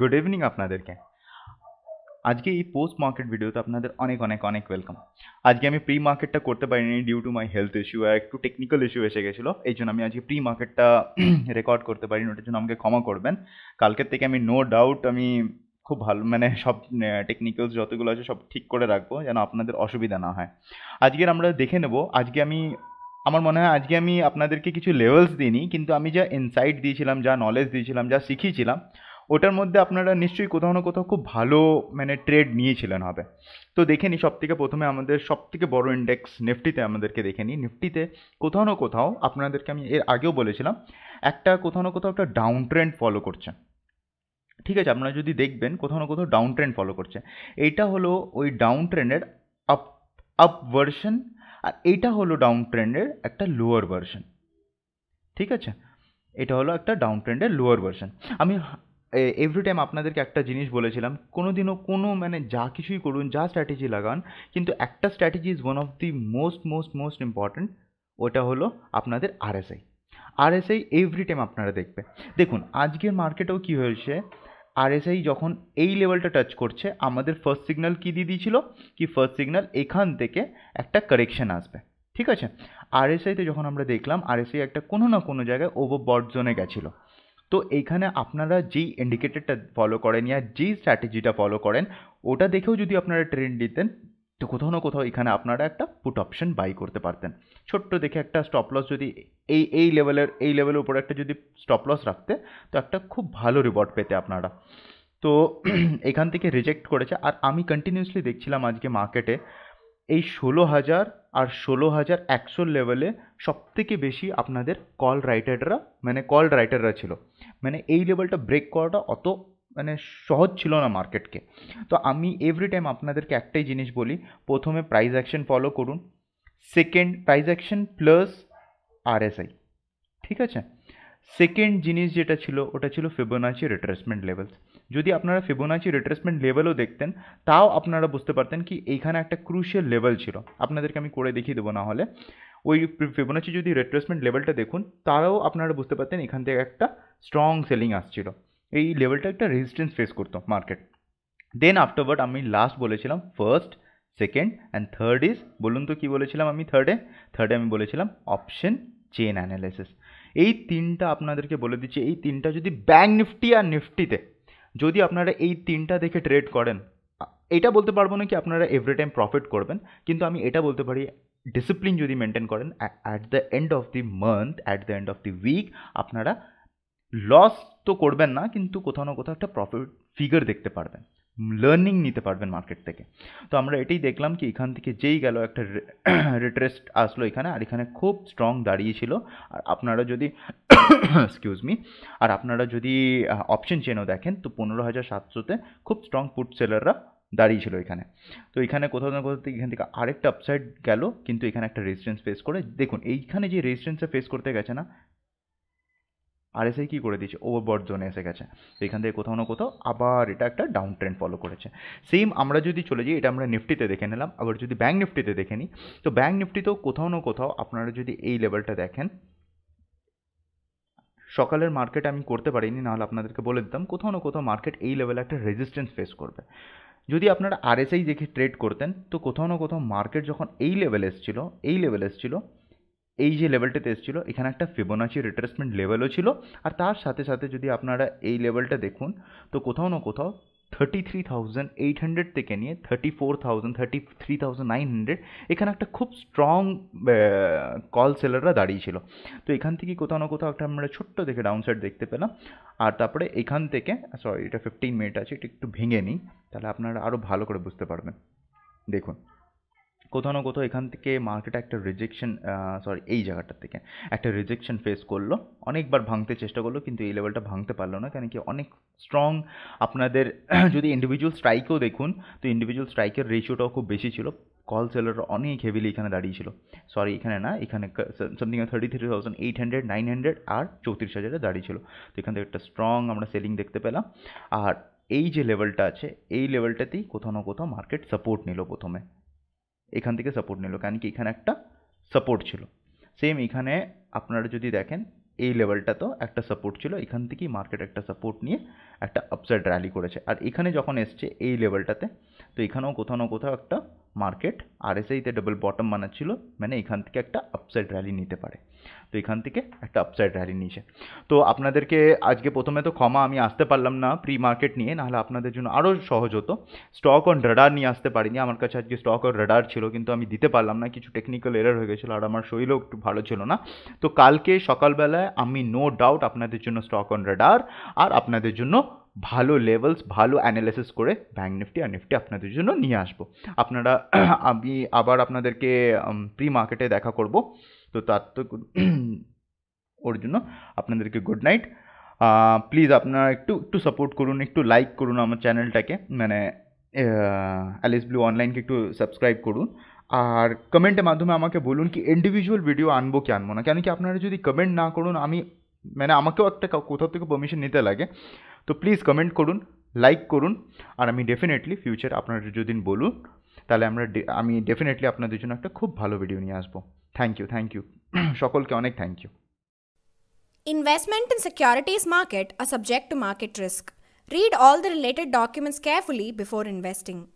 good evening আপনাদেরকে আজকে এই পোস্ট মার্কেট ভিডিওতে আপনাদের অনেক অনেক অনেক ওয়েলকাম আজকে আমি প্রি মার্কেটটা করতে পারিনি due to my health issue আর একটু টেকনিক্যাল ইস্যু এসে গেছিলো এই জন্য আমি আজকে প্রি মার্কেটটা রেকর্ড করতে পারিনি ওটার জন্য আমাকে ক্ষমা করবেন কালকের থেকে আমি নো ডাউট আমি খুব ভালো মানে সব টেকনিক্যালস যতগুলো আছে সব ঠিক করে রাখবো যেন আপনাদের অসুবিধা না হয় আজকের আমরা দেখে নেব আজকে আমি আমার মনে হয় আজকে আমি আপনাদেরকে কিছু লেভেলস দিইনি কিন্তু আমি যা ইনসাইট দিয়েছিলাম যা নলেজ দিয়েছিলাম যা শিখিয়েছিলাম ওটার মধ্যে আপনারা নিশ্চয়ই কোথাও না কোথাও খুব ভালো মানে ট্রেড নিয়েছিলেন হবে তো দেখে নিই সব থেকে প্রথমে আমাদের সব থেকে বড়ো ইন্ডেক্স নিফটিতে আমাদেরকে দেখে নিই নিফটিতে কোথাও না কোথাও আপনাদেরকে আমি এর আগেও বলেছিলাম একটা কোথাও না কোথাও একটা ডাউন ট্রেন্ড ফলো করছে ঠিক আছে আপনারা যদি দেখবেন কোথাও না কোথাও ডাউন ট্রেন্ড ফলো করছে এইটা হলো ওই ডাউন ট্রেন্ডের আপ আপ ভার্সন আর এইটা হলো ডাউন ট্রেন্ডের একটা লোয়ার ভার্সন ঠিক আছে এটা হলো একটা ডাউন ট্রেন্ডের লোয়ার ভার্সন আমি এভরি টাইম আপনাদেরকে একটা জিনিস বলেছিলাম কোনো দিনও কোনো মানে যা কিছুই করুন যা স্ট্র্যাটেজি লাগান কিন্তু একটা strategy is one of the most most most important ওটা হলো আপনাদের আরএসআই আরএসআই এভরি টাইম আপনারা দেখবে দেখুন আজকের মার্কেটেও কি হয়েছে আরএসআই যখন এই লেভেলটা টাচ করছে আমাদের ফার্স্ট সিগন্যাল কী দিয়ে দিয়েছিল কি ফার্স্ট সিগন্যাল এখান থেকে একটা কারেকশান আসবে ঠিক আছে আরএসআইতে যখন আমরা দেখলাম আরএসআই একটা কোনো না কোনো জায়গায় ওভার বট জোনে গেছিলো তো এইখানে আপনারা যেই ইন্ডিকেটারটা ফলো করেন ইয়া যেই স্ট্র্যাটেজিটা ফলো করেন ওটা দেখেও যদি আপনারা ট্রেন্ড দিতেন তো কোথাও না কোথাও এখানে আপনারা একটা পুট অপশন বাই করতে পারতেন ছোট্ট দেখে একটা স্টপ লস যদি এই এই লেভেলের এই লেভেলের উপরে একটা যদি স্টপ লস রাখতে তো একটা খুব ভালো রিওয়ার্ড পেতে আপনারা তো এখান থেকে রিজেক্ট করেছে আর আমি কন্টিনিউসলি দেখছিলাম আজকে মার্কেটে এই ষোলো হাজার আর ষোলো হাজার একশোর লেভেলে সবথেকে বেশি আপনাদের কল রাইটাররা মানে কল রাইটাররা ছিল মানে এই লেভেলটা ব্রেক করাটা অত মানে সহজ ছিল না মার্কেটকে তো আমি এভরি টাইম আপনাদেরকে একটাই জিনিস বলি প্রথমে প্রাইস অ্যাকশন ফলো করুন second price action plus RSI ঠিক আছে সেকেন্ড জিনিস যেটা ছিল ওটা ছিল ফিবোনাচি রিট্রেসমেন্ট লেভেলস যদি আপনারা ফিবোনাচি রিট্রেসমেন্ট লেভেলও দেখতেন তাও আপনারা বুঝতে পারতেন কি এইখানে একটা ক্রুশিয়াল লেভেল ছিল আপনাদেরকে আমি করে দেখিয়ে দেবো না হলে ওই ফিবোনাচি যদি রিট্রেসমেন্ট লেভেলটা দেখুন তারাও আপনারা বুঝতে পারতেন এখান থেকে একটা স্ট্রং সেলিং আসছিল এই লেভেলটা একটা রেজিস্ট্যান্স ফেস করতো মার্কেট দেন আফটারওয়ার্ড আমি লাস্ট বলেছিলাম first second and third is বলুন তো কী বলেছিলাম আমি থার্ডে থার্ডে আমি বলেছিলাম অপশন চেন অ্যানালাইসিস এই তিনটা আপনাদেরকে বলে দিচ্ছি এই তিনটা যদি ব্যাঙ্ক নিফটি আর নিফটিতে যদি আপনারা এই তিনটা দেখে ট্রেড করেন এটা বলতে পারবো না কি আপনারা এভরি টাইম প্রফিট করবেন কিন্তু আমি এটা বলতে পারি ডিসিপ্লিন যদি মেনটেন করেন at the end of the month at the end of the week আপনারা লস তো করবেন না কিন্তু কোথাও না কোথাও একটা প্রফিট ফিগার দেখতে পারবেন লার্নিং নিতে পারবেন মার্কেট থেকে তো আমরা এটাই দেখলাম কি এখান থেকে যেই গেল একটা রিট্রেস্ট আসলো এখানে আর এখানে খুব স্ট্রং দাঁড়িয়েছিল আর আপনারা যদি এক্সকিউজ মি আর আপনারা যদি অপশন চেনও দেখেন তো পনেরো হাজার সাতশোতে খুব স্ট্রং ফুড সেলাররা দাঁড়িয়েছিল এখানে তো এখানে কোথাও না কোথাও থেকে এখান থেকে আরেকটা আপসাইড গেল কিন্তু এখানে একটা রেজিস্ট্যান্স ফেস করে দেখুন এইখানে যে রেজিস্ট্যান্সটা ফেস করতে গেছে না আর এসে কী করে দিয়েছে ওভারবট জোনে এসে গেছে এখান থেকে কোথাও না কোথাও আবার এটা একটা ডাউন ট্রেন্ড ফলো করেছে সেম আমরা যদি চলে যাই এটা আমরা নিফটিতে দেখে নিলাম আবার যদি ব্যাঙ্ক নিফটিতে দেখে নিই তো ব্যাঙ্ক নিফটিতেও কোথাও না কোথাও আপনারা যদি এই লেভেলটা দেখেন সকালের মার্কেট আমি করতে পারিনি নাহলে আপনাদেরকে বলে দিতাম কোথাও না কোথাও মার্কেট এই লেভেলে একটা রেজিস্ট্যান্স ফেস করবে যদি আপনারা আরএসআই দেখে ট্রেড করতেন তো কোথাও না কোথাও মার্কেট যখন এই লেভেল এসেছিলো এই লেভেল এসেছিলো এই যে লেভেলটাতে এসেছিলো এখানে একটা ফেবোনাচি রিট্রেসমেন্ট লেভেলও ছিল আর তার সাথে সাথে যদি আপনারা এই লেভেলটা দেখুন তো কোথাও না কোথাও thirty three thousand eight hundred থেকে নিয়ে thirty four thousand thirty three thousand nine hundred এখানে একটা খুব স্ট্রং কল সেলাররা দাঁড়িয়েছিল তো এখান থেকে কোথাও না কোথাও একটা আমরা ছোট্ট দেখে ডাউন সাইড দেখতে পেলাম আর তারপরে এখান থেকে সরি এটা ফিফটিন মিনিট আছে এটা একটু ভেঙে নিই তাহলে আপনারা আরও ভালো করে বুঝতে পারবেন দেখুন কোথাও না কোথাও এখান থেকে মার্কেট একটা রিজেকশন সরি এই জায়গাটার থেকে একটা রিজেকশন ফেস করলো অনেকবার ভাঙতে চেষ্টা করলো কিন্তু এই লেভেলটা ভাঙতে পারলো না কেন কি অনেক স্ট্রং আপনাদের যদি ইন্ডিভিজুয়াল স্ট্রাইকেও দেখুন তো ইন্ডিভিজুয়াল স্ট্রাইকের রেশিওটাও খুব বেশি ছিল কল সেলার অনেক হেভিলি এখানে ছিল সরি এখানে না এখানে something thirty three thousand eight hundred nine hundred আর চৌত্রিশ হাজারে দাঁড়িয়েছিল তো এখান থেকে একটা স্ট্রং আমরা সেলিং দেখতে পেলাম আর এই যে লেভেলটা আছে এই লেভেলটাতেই কোথাও না কোথাও মার্কেট সাপোর্ট নিল প্রথমে এখান থেকে সাপোর্ট নিল কারণ কি এখানে একটা সাপোর্ট ছিল সেম এখানে আপনারা যদি দেখেন এই লেভেলটা তো একটা সাপোর্ট ছিল এখান থেকেই মার্কেট একটা সাপোর্ট নিয়ে একটা আপসাইড র্যালি করেছে আর এখানে যখন এসছে এই লেভেলটাতে তো এখানেও কোথাও না কোথাও একটা মার্কেট আর এসআইতে ডবল বটম বানাচ্ছিল মানে এখান থেকে একটা আপসাইড র্যালি নিতে পারে তো এখান থেকে একটা আপসাইড র্যালি নিয়েছে তো আপনাদেরকে আজকে প্রথমে তো ক্ষমা আমি আসতে পারলাম না প্রি মার্কেট নিয়ে নাহলে আপনাদের জন্য আরও সহজ হতো স্টক অন রেডার নিয়ে আসতে পারিনি আমার কাছে আজকে স্টক অন রেডার ছিল কিন্তু আমি দিতে পারলাম না কিছু টেকনিক্যাল এরার হয়ে গেছিলো আর আমার শরীরও একটু ভালো ছিল না তো কালকে সকালবেলায় আমি নো ডাউট আপনাদের জন্য স্টক অন রেডার আর আপনাদের জন্য ভালো লেভেলস ভালো অ্যানালাইসিস করে ব্যাঙ্ক নিফটি আর নিফটি আপনাদের জন্য নিয়ে আসবো আপনারা আমি আবার আপনাদেরকে প্রি মার্কেটে দেখা করব তো তত্ত্ব ওর জন্য আপনাদেরকে গুড নাইট প্লিজ আপনারা একটু টু সাপোর্ট করুন একটু লাইক করুন আমাদের চ্যানেলটাকে মানে এলিস ব্লু অনলাইন কে একটু সাবস্ক্রাইব করুন আর কমেন্টে মাধ্যমে আমাকে বলুন কি ইন্ডিভিজুয়াল ভিডিও আনবো কি আনব না কারণ কি আপনারা যদি কমেন্ট না করেন আমি মানে আমাকেও একটা কতத்துக்கு পারমিশন নিতে লাগে তো প্লিজ কমেন্ট করুন লাইক করুন আর আমি डेफिनेटली फ्यूचर আপনাদের যেদিন বলবো তাহলে আমরা আমি डेफिनेटली আপনাদের জন্য একটা খুব ভালো ভিডিও নিয়ে আসব थैंक यू थैंक यू সকলকে অনেক thank you investment in securities market are subject to market risk read all the related documents carefully before ইনvesting